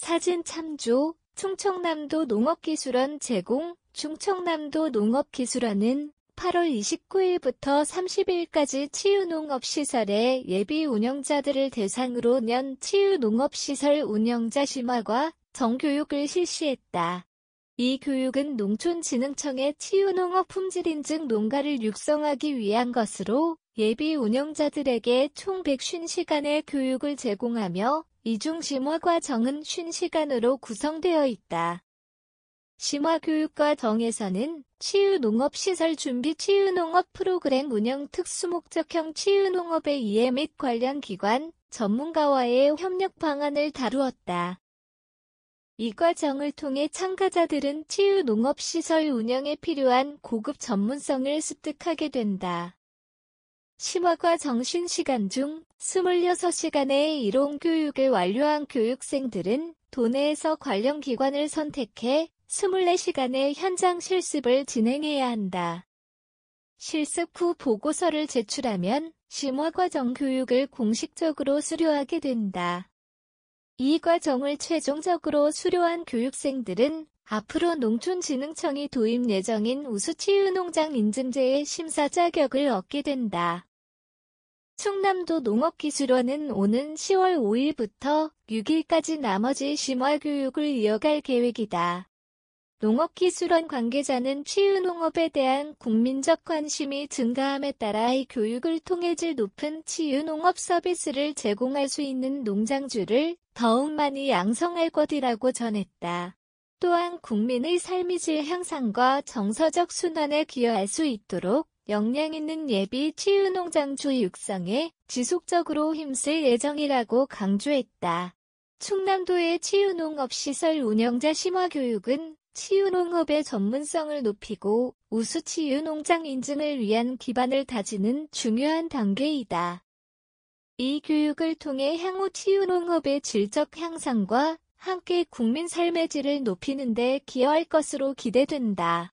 사진 참조 충청남도 농업기술원 제공 충청남도 농업기술원은 8월 29일부터 30일까지 치유농업시설의 예비 운영자들을 대상으로 년 치유농업시설 운영자 심화과 정교육을 실시했다. 이 교육은 농촌진흥청의 치유농업 품질인증 농가를 육성하기 위한 것으로 예비 운영자들에게 총1 0 0시간의 교육을 제공하며 이중 심화과 정은 50시간으로 구성되어 있다. 심화교육과 정에서는 치유농업시설 준비 치유농업 프로그램 운영 특수목적형 치유농업의 이해 및 관련 기관, 전문가와의 협력 방안을 다루었다. 이 과정을 통해 참가자들은 치유농업시설 운영에 필요한 고급 전문성을 습득하게 된다. 심화과 정신시간 중 26시간의 이론 교육을 완료한 교육생들은 도내에서 관련 기관을 선택해 24시간의 현장 실습을 진행해야 한다. 실습 후 보고서를 제출하면 심화과정 교육을 공식적으로 수료하게 된다. 이 과정을 최종적으로 수료한 교육생들은 앞으로 농촌진흥청이 도입 예정인 우수치유농장 인증제의 심사 자격을 얻게 된다. 충남도 농업기술원은 오는 10월 5일부터 6일까지 나머지 심화 교육을 이어갈 계획이다. 농업기술원 관계자는 치유농업에 대한 국민적 관심이 증가함에 따라 이 교육을 통해 질 높은 치유농업 서비스를 제공할 수 있는 농장주를 더욱 많이 양성할 것이라고 전했다. 또한 국민의 삶의 질 향상과 정서적 순환에 기여할 수 있도록 역량 있는 예비 치유농장주 육성에 지속적으로 힘쓸 예정이라고 강조했다. 충남도의 치유농업시설 운영자 심화교육은 치유농업의 전문성을 높이고 우수치유농장 인증을 위한 기반을 다지는 중요한 단계이다. 이 교육을 통해 향후 치유농업의 질적 향상과 함께 국민 삶의 질을 높이는 데 기여할 것으로 기대된다.